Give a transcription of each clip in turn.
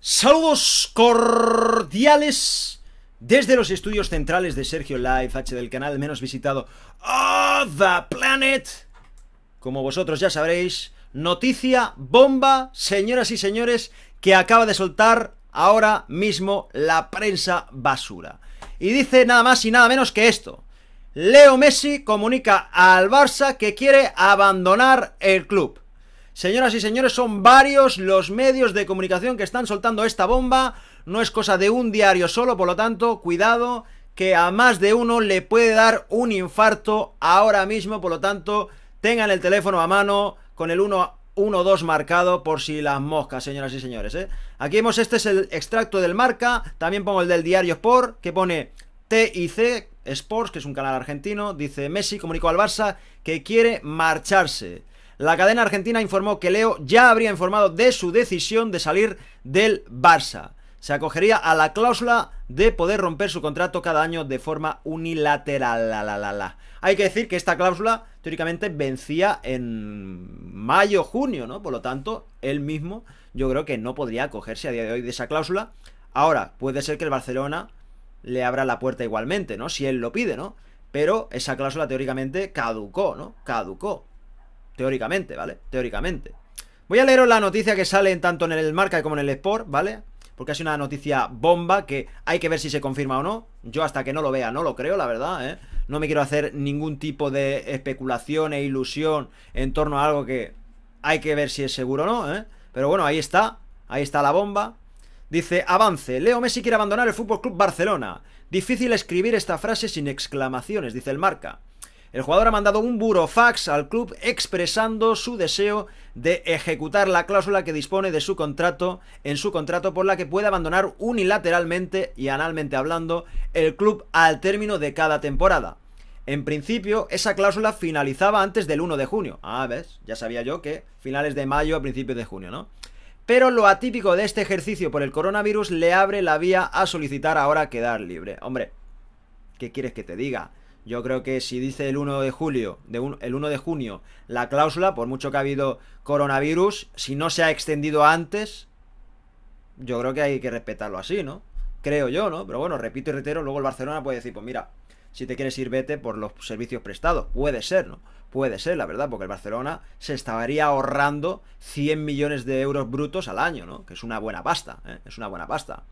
Saludos cordiales desde los estudios centrales de Sergio Live H del canal menos visitado of the planet. Como vosotros ya sabréis, noticia bomba, señoras y señores, que acaba de soltar ahora mismo la prensa basura. Y dice nada más y nada menos que esto. Leo Messi comunica al Barça que quiere abandonar el club. Señoras y señores, son varios los medios de comunicación que están soltando esta bomba. No es cosa de un diario solo, por lo tanto, cuidado que a más de uno le puede dar un infarto ahora mismo. Por lo tanto, tengan el teléfono a mano con el 112 marcado por si las moscas, señoras y señores. ¿eh? Aquí vemos, este es el extracto del marca. También pongo el del diario Sport, que pone TIC Sports, que es un canal argentino. Dice, Messi comunicó al Barça que quiere marcharse. La cadena argentina informó que Leo ya habría informado de su decisión de salir del Barça. Se acogería a la cláusula de poder romper su contrato cada año de forma unilateral. Hay que decir que esta cláusula teóricamente vencía en mayo, junio, ¿no? Por lo tanto, él mismo yo creo que no podría acogerse a día de hoy de esa cláusula. Ahora, puede ser que el Barcelona le abra la puerta igualmente, ¿no? Si él lo pide, ¿no? Pero esa cláusula teóricamente caducó, ¿no? Caducó. Teóricamente, ¿vale? Teóricamente. Voy a leeros la noticia que sale tanto en el Marca como en el Sport, ¿vale? Porque es una noticia bomba que hay que ver si se confirma o no. Yo hasta que no lo vea no lo creo, la verdad, ¿eh? No me quiero hacer ningún tipo de especulación e ilusión en torno a algo que hay que ver si es seguro o no, ¿eh? Pero bueno, ahí está, ahí está la bomba. Dice, avance, Leo Messi quiere abandonar el Fútbol Club Barcelona. Difícil escribir esta frase sin exclamaciones, dice el Marca. El jugador ha mandado un burofax al club expresando su deseo de ejecutar la cláusula que dispone de su contrato, en su contrato por la que puede abandonar unilateralmente y analmente hablando el club al término de cada temporada. En principio, esa cláusula finalizaba antes del 1 de junio. Ah, ves, ya sabía yo que finales de mayo a principios de junio, ¿no? Pero lo atípico de este ejercicio por el coronavirus le abre la vía a solicitar ahora quedar libre. Hombre, ¿qué quieres que te diga? Yo creo que si dice el 1 de julio, el 1 de junio, la cláusula, por mucho que ha habido coronavirus, si no se ha extendido antes, yo creo que hay que respetarlo así, ¿no? Creo yo, ¿no? Pero bueno, repito y reitero, luego el Barcelona puede decir, pues mira, si te quieres ir, vete por los servicios prestados. Puede ser, ¿no? Puede ser, la verdad, porque el Barcelona se estaría ahorrando 100 millones de euros brutos al año, ¿no? Que es una buena pasta, ¿eh? Es una buena pasta.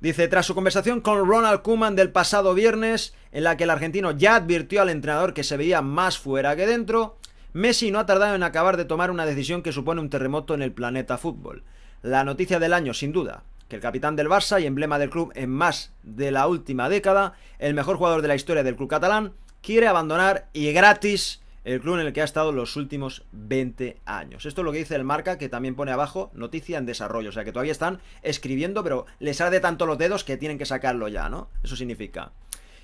Dice, tras su conversación con Ronald Koeman del pasado viernes, en la que el argentino ya advirtió al entrenador que se veía más fuera que dentro, Messi no ha tardado en acabar de tomar una decisión que supone un terremoto en el planeta fútbol. La noticia del año, sin duda, que el capitán del Barça y emblema del club en más de la última década, el mejor jugador de la historia del club catalán, quiere abandonar y gratis el club en el que ha estado los últimos 20 años. Esto es lo que dice el marca, que también pone abajo noticia en desarrollo, o sea que todavía están escribiendo, pero les arde tanto los dedos que tienen que sacarlo ya, ¿no? Eso significa.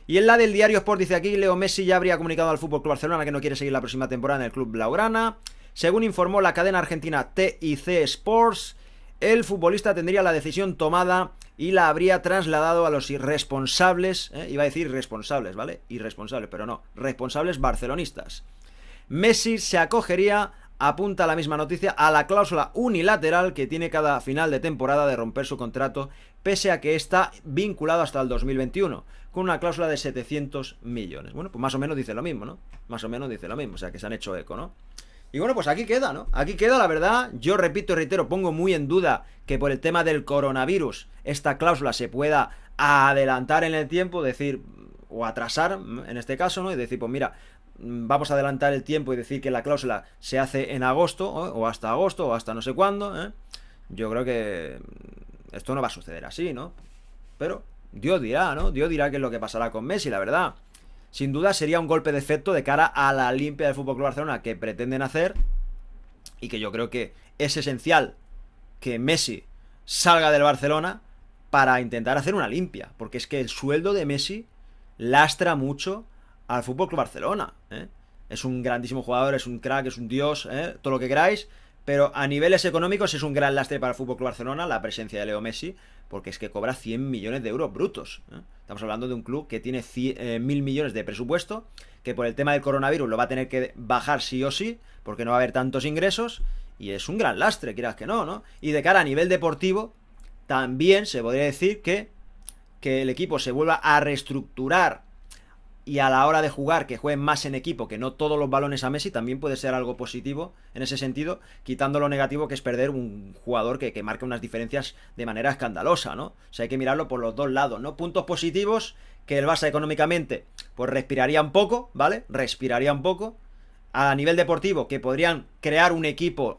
Y en la del diario Sport dice aquí, Leo Messi ya habría comunicado al Fútbol Barcelona que no quiere seguir la próxima temporada en el club blaugrana. Según informó la cadena argentina TIC Sports, el futbolista tendría la decisión tomada y la habría trasladado a los irresponsables, ¿eh? iba a decir irresponsables, ¿vale? Irresponsables, pero no, responsables barcelonistas. Messi se acogería apunta la misma noticia a la cláusula unilateral que tiene cada final de temporada de romper su contrato, pese a que está vinculado hasta el 2021, con una cláusula de 700 millones. Bueno, pues más o menos dice lo mismo, ¿no? Más o menos dice lo mismo, o sea que se han hecho eco, ¿no? Y bueno, pues aquí queda, ¿no? Aquí queda, la verdad, yo repito y reitero, pongo muy en duda que por el tema del coronavirus esta cláusula se pueda adelantar en el tiempo, decir, o atrasar en este caso, ¿no? Y decir, pues mira, vamos a adelantar el tiempo y decir que la cláusula se hace en agosto, ¿eh? o hasta agosto, o hasta no sé cuándo, ¿eh? yo creo que mm, esto no va a suceder así, ¿no? Pero Dios dirá, ¿no? Dios dirá qué es lo que pasará con Messi, la verdad. Sin duda sería un golpe de efecto de cara a la limpia del Fútbol Barcelona que pretenden hacer y que yo creo que es esencial que Messi salga del Barcelona para intentar hacer una limpia, porque es que el sueldo de Messi lastra mucho al Fútbol Club Barcelona. ¿eh? Es un grandísimo jugador, es un crack, es un dios, ¿eh? todo lo que queráis. Pero a niveles económicos es un gran lastre para el Fútbol Club Barcelona la presencia de Leo Messi, porque es que cobra 100 millones de euros brutos. ¿eh? Estamos hablando de un club que tiene 100, mil millones de presupuesto, que por el tema del coronavirus lo va a tener que bajar sí o sí, porque no va a haber tantos ingresos. Y es un gran lastre, quieras que no, ¿no? Y de cara a nivel deportivo, también se podría decir que, que el equipo se vuelva a reestructurar y a la hora de jugar, que jueguen más en equipo, que no todos los balones a Messi, también puede ser algo positivo en ese sentido, quitando lo negativo que es perder un jugador que, que marca unas diferencias de manera escandalosa, ¿no? O sea, hay que mirarlo por los dos lados, ¿no? Puntos positivos que el Barça económicamente, pues respiraría un poco, ¿vale? Respiraría un poco. A nivel deportivo, que podrían crear un equipo,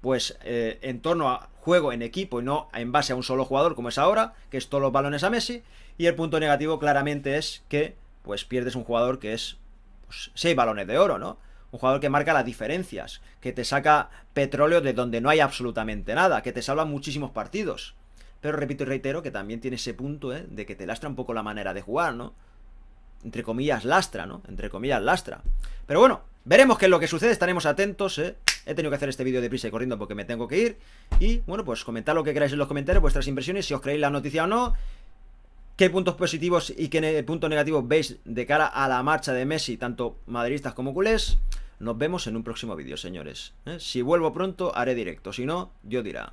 pues, eh, en torno a juego en equipo y no en base a un solo jugador como es ahora, que es todos los balones a Messi. Y el punto negativo claramente es que pues pierdes un jugador que es pues, seis balones de oro, ¿no? Un jugador que marca las diferencias, que te saca petróleo de donde no hay absolutamente nada, que te salva muchísimos partidos. Pero repito y reitero que también tiene ese punto, ¿eh? De que te lastra un poco la manera de jugar, ¿no? Entre comillas, lastra, ¿no? Entre comillas, lastra. Pero bueno, veremos qué es lo que sucede, estaremos atentos, ¿eh? He tenido que hacer este vídeo deprisa y corriendo porque me tengo que ir. Y bueno, pues comentad lo que queráis en los comentarios, vuestras impresiones, si os creéis la noticia o no qué puntos positivos y qué puntos negativos veis de cara a la marcha de Messi, tanto madridistas como culés. Nos vemos en un próximo vídeo, señores. ¿eh? Si vuelvo pronto, haré directo. Si no, yo dirá.